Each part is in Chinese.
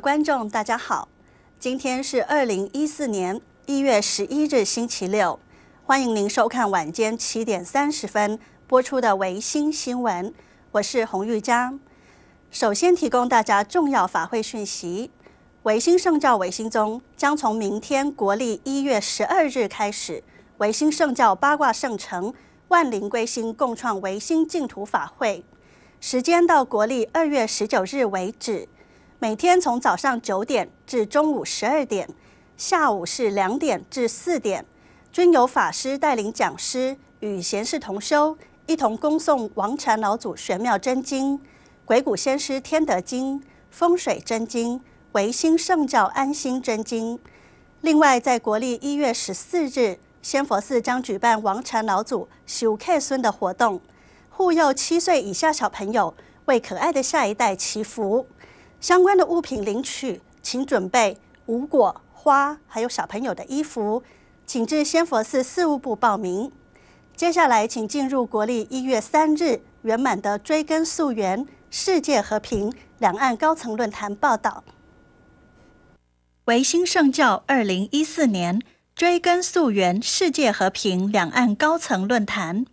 观众大家好，今天是二零一四年一月十一日星期六，欢迎您收看晚间七点三十分播出的维新新闻，我是洪玉章。首先提供大家重要法会讯息：维新圣教维新宗将从明天国历一月十二日开始，维新圣教八卦圣城万灵归心共创维新净土法会，时间到国历二月十九日为止。每天从早上九点至中午十二点，下午是两点至四点，均由法师带领讲师与贤士同修，一同恭送王禅老祖玄妙真经、鬼谷先师天德经、风水真经、唯心圣教安心真经。另外，在国历一月十四日，仙佛寺将举办王禅老祖修克孙的活动，护佑七岁以下小朋友，为可爱的下一代祈福。相关的物品领取，请准备无果、花，还有小朋友的衣服，请至先佛寺事务部报名。接下来，请进入国历一月三日圆满的追根溯源世界和平两岸高层论坛报道。维新圣教二零一四年追根溯源世界和平两岸高层论坛，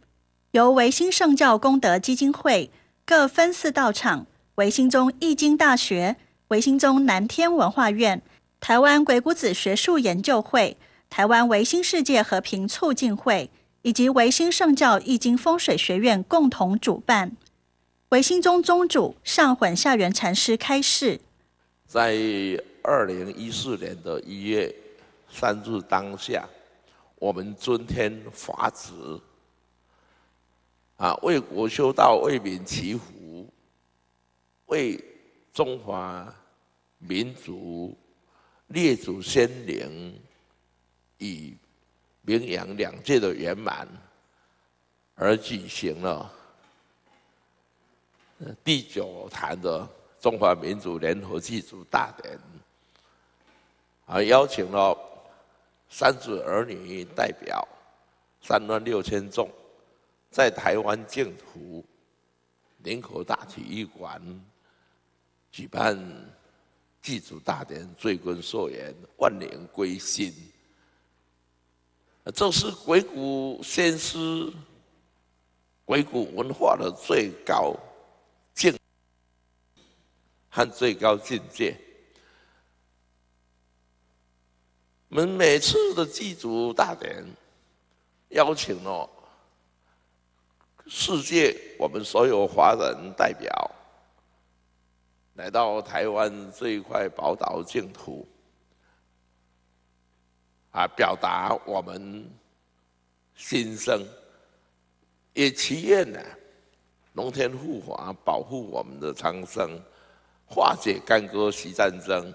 由维新圣教功德基金会各分寺道场。维新中易经大学、维新中南天文化院、台湾鬼谷子学术研究会、台湾维新世界和平促进会以及维新圣教易经风水学院共同主办。维新宗宗主上混下元禅师开示：在二零一四年的一月三日当下，我们尊天法子，啊，为国修道，为民祈福。为中华民族列祖先灵与名扬两界的圆满而举行了第九坛的中华民族联合祭祖大典，还邀请了三子儿女代表三万六千众在台湾净土林口大体育馆。举办祭祖大典、追根溯源、万年归心，这是鬼谷先师、鬼谷文化的最高境和最高境界。我们每次的祭祖大典，邀请了世界我们所有华人代表。来到台湾这一块宝岛净土，啊，表达我们心声，也祈愿呢，龙天护法保护我们的苍生，化解干戈息战争，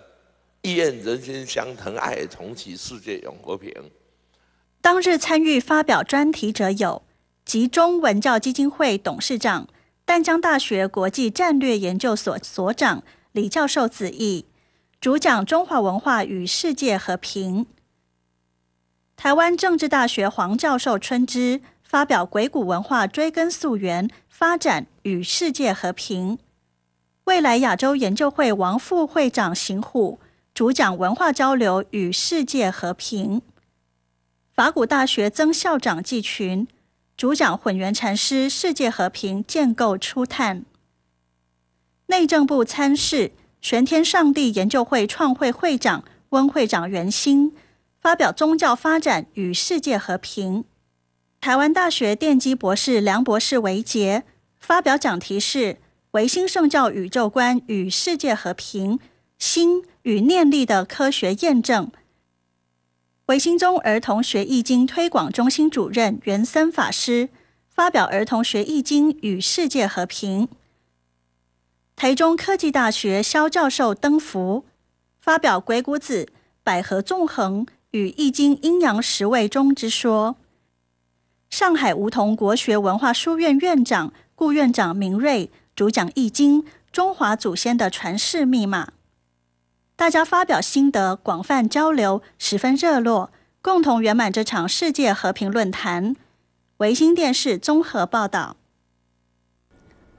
意愿人心相疼爱，重启世界永和平。当日参与发表专题者有集中文教基金会董事长。淡江大学国际战略研究所所长李教授子义主讲中华文化与世界和平。台湾政治大学黄教授春之发表鬼谷文化追根溯源发展与世界和平。未来亚洲研究会王副会长邢虎主讲文化交流与世界和平。法古大学曾校长季群。主讲混元禅师，世界和平建构初探。内政部参事玄天上帝研究会创会会长温会长元兴发表宗教发展与世界和平。台湾大学电机博士梁博士维杰发表讲题是维新圣教宇宙观与世界和平心与念力的科学验证。维新中儿童学易经推广中心主任袁森法师发表《儿童学易经与世界和平》。台中科技大学肖教授登福发表《鬼谷子百合纵横与易经阴阳十位中之说》。上海梧桐国学文化书院院长顾院长明瑞主讲《易经：中华祖先的传世密码》。大家发表心得，广泛交流，十分热络，共同圆满这场世界和平论坛。维新电视综合报道。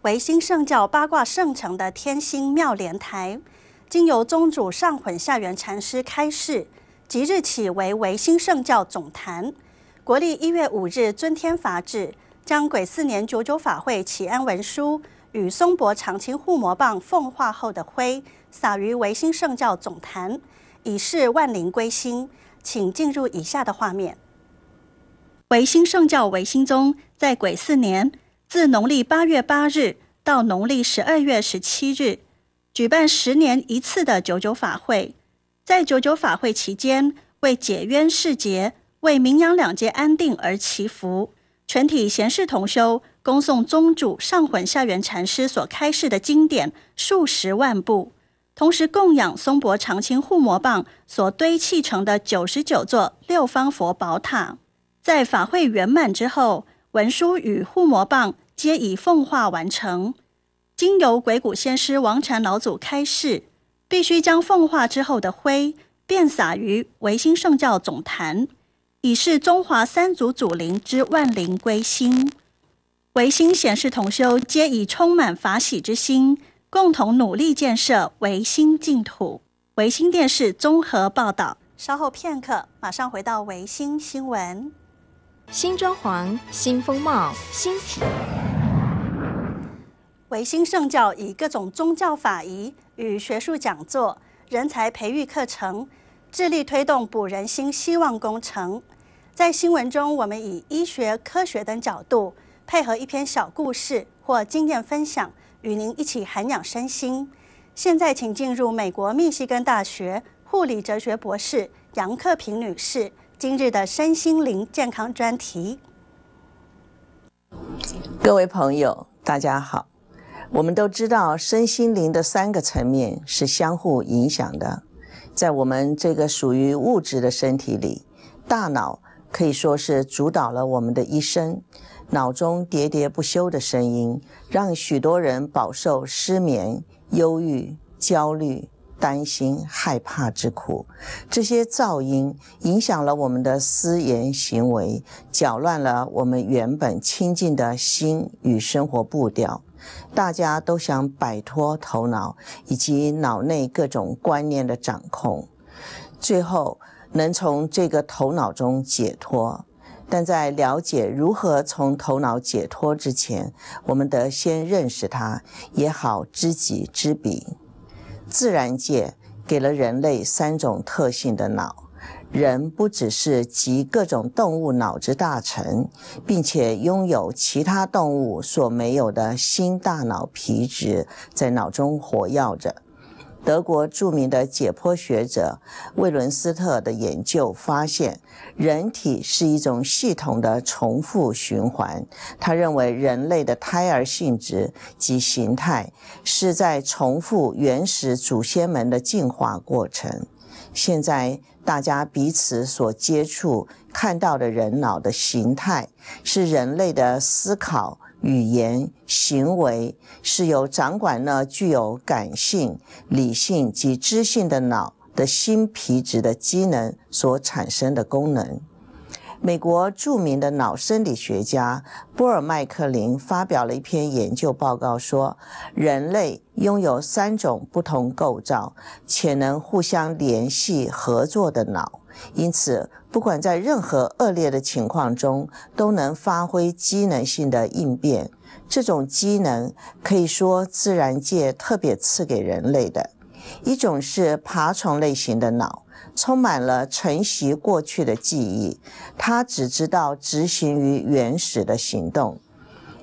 维新圣教八卦圣城的天星妙莲台，经由宗主上混下元禅师开示，即日起为维新圣教总坛。国历一月五日，尊天法旨，将癸巳年九九法会启安文书。与松柏、长青护摩棒奉化后的灰，撒于维新圣教总坛，以示万灵归心。请进入以下的画面。维新圣教维新宗在癸巳年，自农历八月八日到农历十二月十七日，举办十年一次的九九法会。在九九法会期间，为解冤释结，为民阳两界安定而祈福，全体贤士同修。恭送宗主上混下元禅师所开示的经典数十万部，同时供养松柏长青护魔棒所堆砌成的九十九座六方佛宝塔。在法会圆满之后，文书与护魔棒皆已奉化完成。经由鬼谷先师王禅老祖开示，必须将奉化之后的灰遍洒于维新圣教总坛，以示中华三祖祖灵之万灵归心。维新显示同修，皆以充满法喜之心，共同努力建设维新净土。维新电视综合报道，稍后片刻，马上回到维新新闻。新装潢、新风貌、新体。维新圣教以各种宗教法仪与学术讲座、人才培育课程，致力推动补人心希望工程。在新闻中，我们以医学、科学等角度。配合一篇小故事或经验分享，与您一起涵养身心。现在，请进入美国密西根大学护理哲学博士杨克平女士今日的身心灵健康专题。各位朋友，大家好。我们都知道，身心灵的三个层面是相互影响的。在我们这个属于物质的身体里，大脑可以说是主导了我们的一生。脑中喋喋不休的声音，让许多人饱受失眠、忧郁、焦虑、担心、害怕之苦。这些噪音影响了我们的思言行为，搅乱了我们原本清静的心与生活步调。大家都想摆脱头脑以及脑内各种观念的掌控，最后能从这个头脑中解脱。但在了解如何从头脑解脱之前，我们得先认识它，也好知己知彼。自然界给了人类三种特性的脑，人不只是集各种动物脑之大成，并且拥有其他动物所没有的新大脑皮质，在脑中活跃着。德国著名的解剖学者魏伦斯特的研究发现，人体是一种系统的重复循环。他认为，人类的胎儿性质及形态是在重复原始祖先们的进化过程。现在，大家彼此所接触、看到的人脑的形态，是人类的思考。语言行为是由掌管呢具有感性、理性及知性的脑的新皮质的机能所产生的功能。美国著名的脑生理学家波尔麦克林发表了一篇研究报告说，人类拥有三种不同构造且能互相联系合作的脑，因此。不管在任何恶劣的情况中，都能发挥机能性的应变。这种机能可以说自然界特别赐给人类的。一种是爬虫类型的脑，充满了承袭过去的记忆，它只知道执行于原始的行动；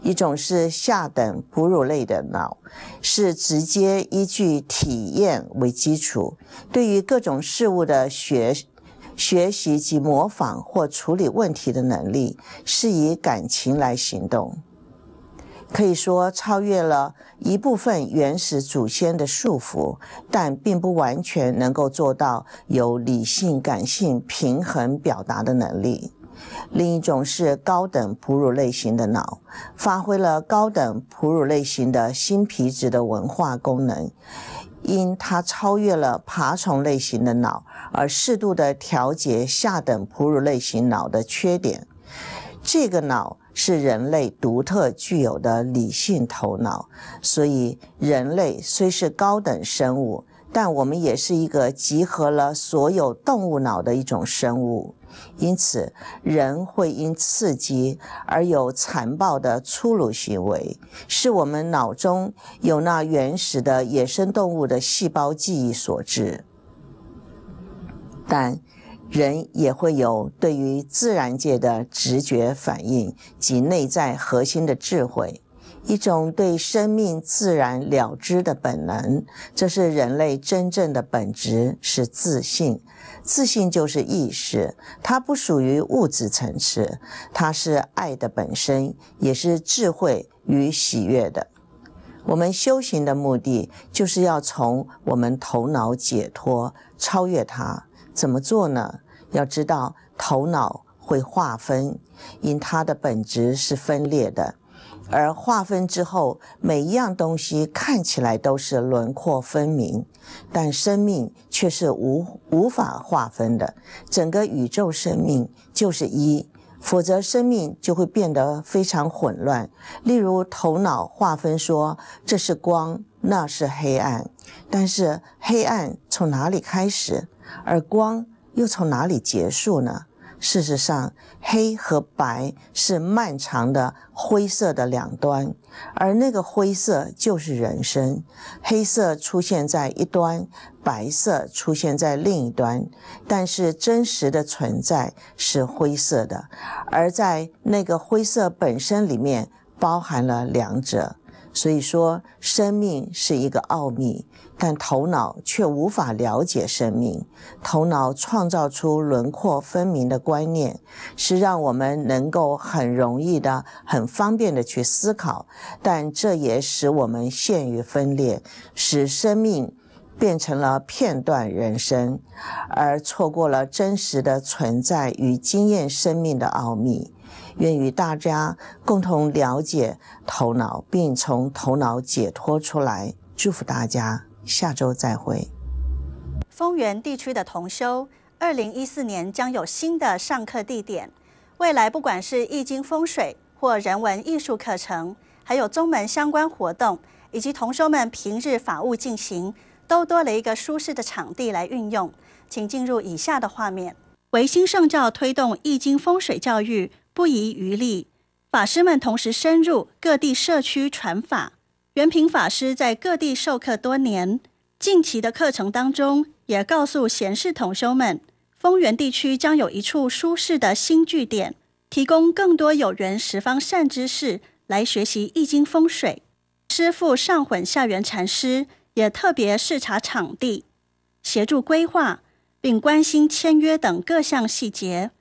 一种是下等哺乳类的脑，是直接依据体验为基础，对于各种事物的学。学习及模仿或处理问题的能力是以感情来行动，可以说超越了一部分原始祖先的束缚，但并不完全能够做到有理性感性平衡表达的能力。另一种是高等哺乳类型的脑，发挥了高等哺乳类型的新皮质的文化功能。因它超越了爬虫类型的脑，而适度地调节下等哺乳类型脑的缺点。这个脑是人类独特具有的理性头脑，所以人类虽是高等生物，但我们也是一个集合了所有动物脑的一种生物。因此，人会因刺激而有残暴的粗鲁行为，是我们脑中有那原始的野生动物的细胞记忆所致。但，人也会有对于自然界的直觉反应及内在核心的智慧。一种对生命自然了知的本能，这是人类真正的本质，是自信。自信就是意识，它不属于物质层次，它是爱的本身，也是智慧与喜悦的。我们修行的目的就是要从我们头脑解脱，超越它。怎么做呢？要知道，头脑会划分，因它的本质是分裂的。而划分之后，每一样东西看起来都是轮廓分明，但生命却是无无法划分的。整个宇宙生命就是一，否则生命就会变得非常混乱。例如，头脑划分说这是光，那是黑暗，但是黑暗从哪里开始，而光又从哪里结束呢？事实上，黑和白是漫长的灰色的两端，而那个灰色就是人生。黑色出现在一端，白色出现在另一端，但是真实的存在是灰色的，而在那个灰色本身里面包含了两者。所以说，生命是一个奥秘，但头脑却无法了解生命。头脑创造出轮廓分明的观念，是让我们能够很容易的、很方便的去思考，但这也使我们陷于分裂，使生命变成了片段人生，而错过了真实的存在与经验生命的奥秘。愿与大家共同了解头脑，并从头脑解脱出来。祝福大家，下周再会。丰源地区的同修，二零一四年将有新的上课地点。未来不管是易经风水或人文艺术课程，还有宗门相关活动，以及同修们平日法务进行，都多了一个舒适的场地来运用。请进入以下的画面。维新圣教推动易经风水教育。不遗余力，法师们同时深入各地社区传法。元平法师在各地授课多年，近期的课程当中也告诉闲士同修们，丰原地区将有一处舒适的新据点，提供更多有缘十方善知识来学习易经风水。师父上混下元禅师也特别视察场地，协助规划，并关心签约等各项细节。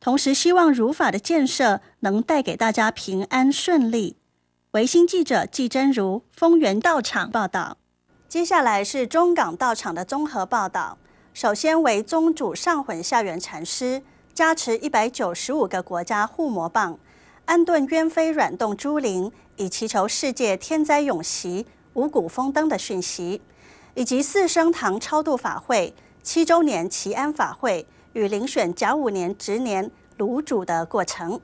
同时，希望儒法的建设能带给大家平安顺利。维新记者季真如、丰原道场报道。接下来是中港道场的综合报道。首先为宗主上混下元禅师加持一百九十五个国家护摩棒，安顿鸢飞软洞珠铃，以祈求世界天灾永息、五谷丰登的讯息，以及四生堂超度法会七周年祈安法会。与遴选甲午年执年炉主的过程，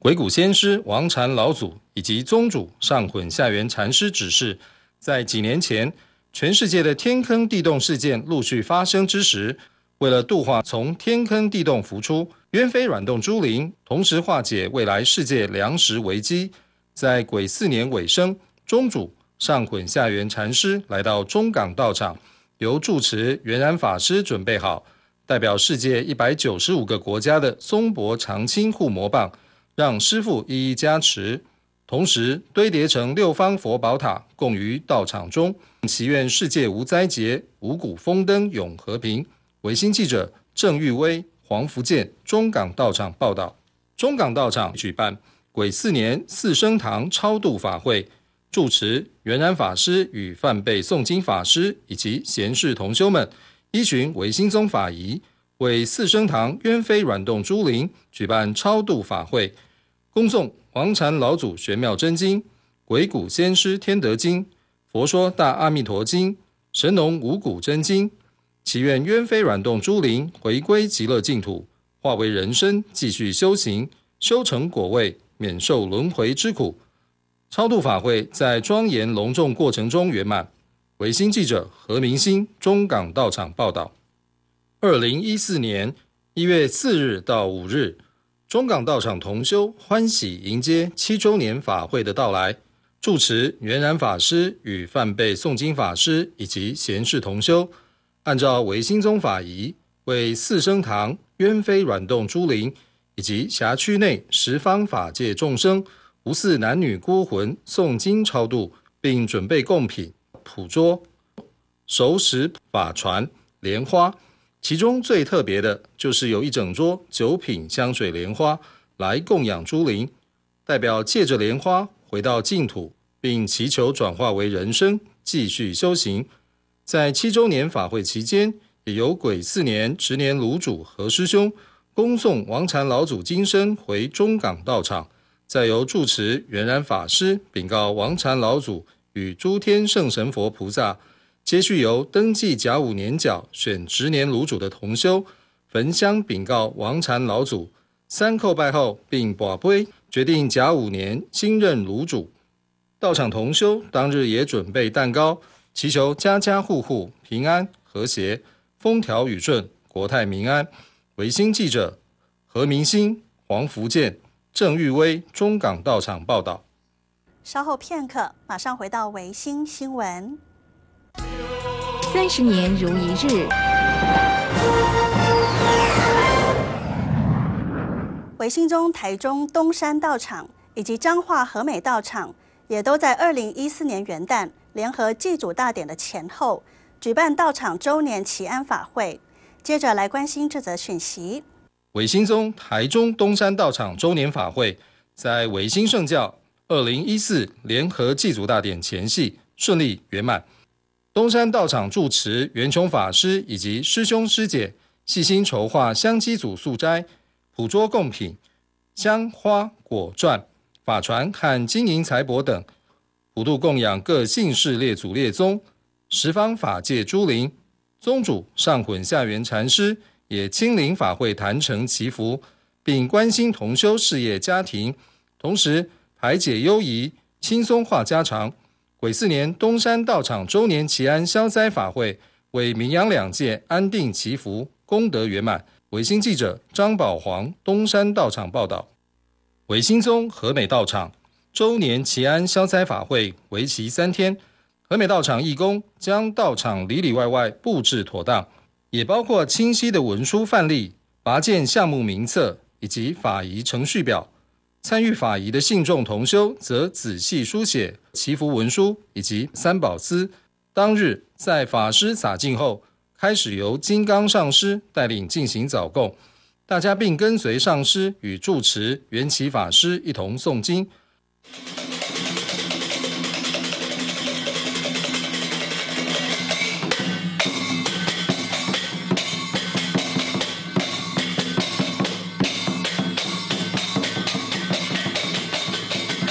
鬼谷先师王禅老祖以及宗主上混下元禅师指示，在几年前全世界的天坑地洞事件陆续发生之时，为了度化从天坑地洞浮出鸢飞软洞朱灵，同时化解未来世界粮食危机，在癸四年尾声，宗主上混下元禅师来到中港道场，由住持元然法师准备好。代表世界一百九十五个国家的松柏长青护摩棒，让师傅一一加持，同时堆叠成六方佛宝塔，供于道场中，祈愿世界无灾劫，五谷丰登，永和平。维新记者郑玉威、黄福建中港道场报道：中港道场举办癸巳年四生堂超度法会，主持圆然法师与范贝诵经法师以及贤士同修们。一循唯心宗法仪为四生堂鸢飞软洞朱灵举办超度法会，恭送王禅老祖玄妙真经、鬼谷先师天德经、佛说大阿弥陀经、神农五谷真经，祈愿鸢飞软洞朱灵回归极乐净土，化为人生继续修行，修成果位，免受轮回之苦。超度法会在庄严隆重过程中圆满。维新记者何明星中港道场报道：二零一四年一月四日到五日，中港道场同修欢喜迎接七周年法会的到来。住持元然法师与范贝诵经法师以及贤士同修，按照维新宗法仪，为四生堂、鸢飞、软动朱灵以及辖区内十方法界众生，无祀男女孤魂诵经超度，并准备供品。土桌、熟食法船、莲花，其中最特别的就是有一整桌九品香水莲花来供养朱灵，代表借着莲花回到净土，并祈求转化为人生，继续修行。在七周年法会期间，由癸四年、十年炉主和师兄恭送王禅老祖金身回中港道场，再由住持圆然法师禀告王禅老祖。与诸天圣神佛菩萨，皆续由登记甲午年角选执年炉主的同修，焚香禀告王禅老祖，三叩拜后并把杯决定甲午年新任炉主。道场同修当日也准备蛋糕，祈求家家户户平安和谐，风调雨顺，国泰民安。维新记者何明星、黄福建、郑玉威，中港道场报道。稍后片刻，马上回到维新新闻。三十年如一日，维新中台中东山道场以及彰化和美道场也都在二零一四年元旦联合祭祖大典的前后举办道场周年祈安法会。接着来关心这则讯息：维新中台中东山道场周年法会在维新圣教。二零一四联合祭祖大典前戏顺利圆满。东山道场住持袁琼法师以及师兄师姐细心筹划香积祖素斋、捕捉贡品、香花果馔、法船和金银财帛等，普度供养各姓氏列祖列宗、十方法界诸灵。宗主上混下圆禅师也亲临法会坛城祈福，并关心同修事业、家庭，同时。排解忧疑，轻松话家常。癸巳年东山道场周年祈安消灾法会，为民扬两界安定祈福，功德圆满。维新记者张宝黄东山道场报道。维新宗和美道场周年祈安消灾法会为期三天，和美道场义工将道场里里外外布置妥当，也包括清晰的文书范例、拔剑项目名册以及法仪程序表。参与法仪的信众同修则仔细书写祈福文书以及三宝司。当日在法师洒净后，开始由金刚上师带领进行早供，大家并跟随上师与住持缘起法师一同诵经。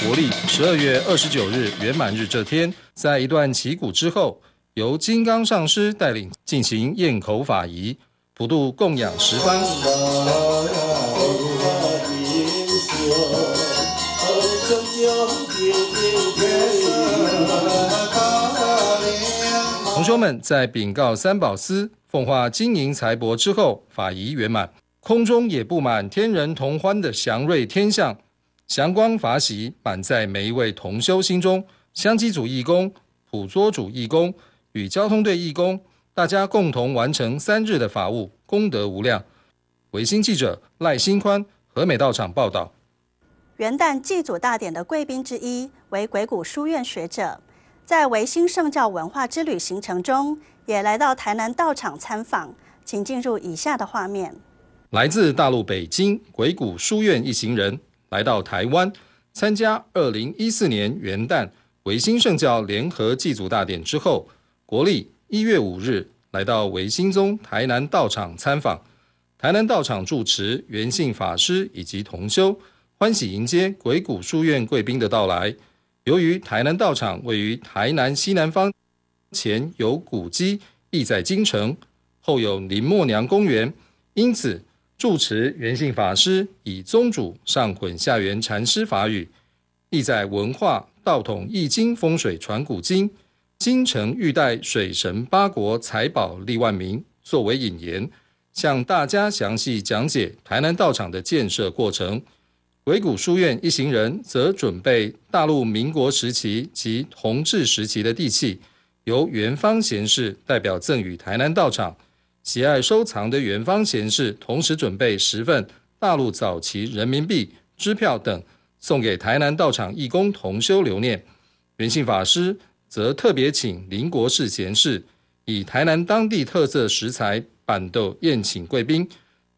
国历十二月二十九日圆满日这天，在一段祈谷之后，由金刚上师带领进行咽口法仪，普渡供养十方。同学们在禀告三宝司，奉化金银财帛之后，法仪圆满，空中也布满天人同欢的祥瑞天象。祥光法喜满在每一位同修心中，香积组义工、普桌组义工与交通队义工，大家共同完成三日的法务，功德无量。维新记者赖新宽和美道场报道。元旦祭祖大典的贵宾之一为鬼谷书院学者，在维新圣教文化之旅行程中，也来到台南道场参访。请进入以下的画面。来自大陆北京鬼谷书院一行人。来到台湾参加二零一四年元旦维新圣教联合祭祖大典之后，国历一月五日来到维新宗台南道场参访，台南道场住持元信法师以及同修欢喜迎接鬼谷书院贵宾的到来。由于台南道场位于台南西南方，前有古迹意在京城，后有林默娘公园，因此。住持元信法师以宗主上捆下元禅师法语，意在文化道统易经风水传古今，京城玉带水神八国财宝利万民作为引言，向大家详细讲解台南道场的建设过程。鬼谷书院一行人则准备大陆民国时期及同治时期的地契，由元方贤士代表赠与台南道场。喜爱收藏的元方贤士，同时准备十份大陆早期人民币支票等，送给台南道场义工同修留念。元信法师则特别请林国世贤士以台南当地特色食材板豆宴请贵宾，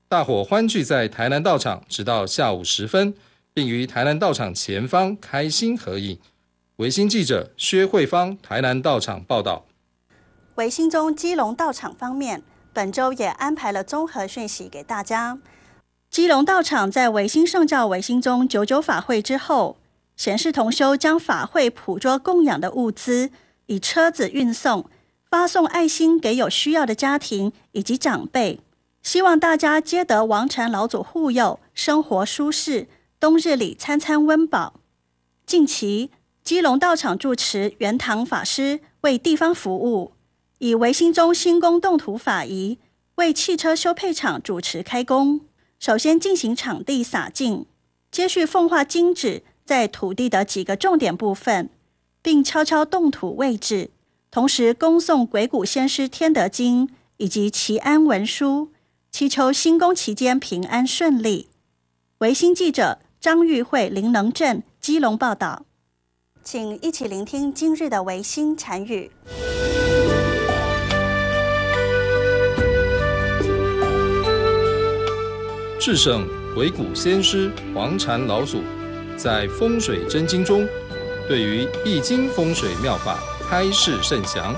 大伙欢聚在台南道场，直到下午时分，并于台南道场前方开心合影。维新记者薛慧芳，台南道场报道。维新中基隆道场方面。本周也安排了综合讯息给大家。基隆道场在维新圣教维新中九九法会之后，贤士同修将法会捕捉供养的物资以车子运送，发送爱心给有需要的家庭以及长辈。希望大家皆得王禅老祖护佑，生活舒适，冬日里餐餐温饱。近期，基隆道场住持圆堂法师为地方服务。以维新中新宫动土法仪为汽车修配厂主持开工，首先进行场地洒净，接续奉化金纸在土地的几个重点部分，并悄悄动土位置，同时恭送鬼谷先师天德经以及祈安文书，祈求新宫期间平安顺利。维新记者张玉慧、林能镇、基隆报道，请一起聆听今日的维新禅语。至圣鬼谷先师黄禅老祖，在《风水真经》中，对于易经风水妙法开示甚详，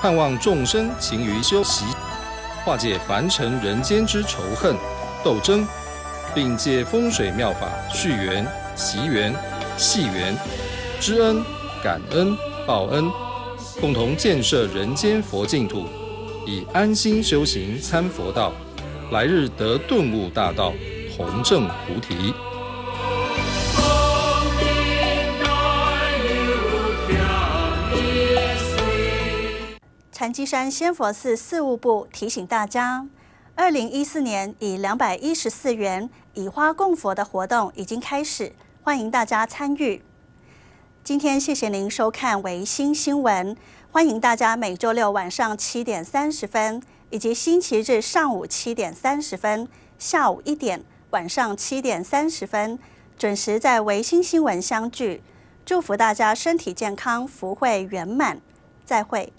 盼望众生勤于修习，化解凡尘人间之仇恨斗争，并借风水妙法续缘、祈缘、系缘，知恩、感恩、报恩，共同建设人间佛净土，以安心修行参佛道。来日得顿悟大道，同证菩提。禅机山仙佛寺事务部提醒大家：二零一四年以两百一十四元以花供佛的活动已经开始，欢迎大家参与。今天谢谢您收看《维新新闻》，欢迎大家每周六晚上七点三十分。以及星期日上午七点三十分，下午一点，晚上七点三十分，准时在维新新闻相聚。祝福大家身体健康，福慧圆满，再会。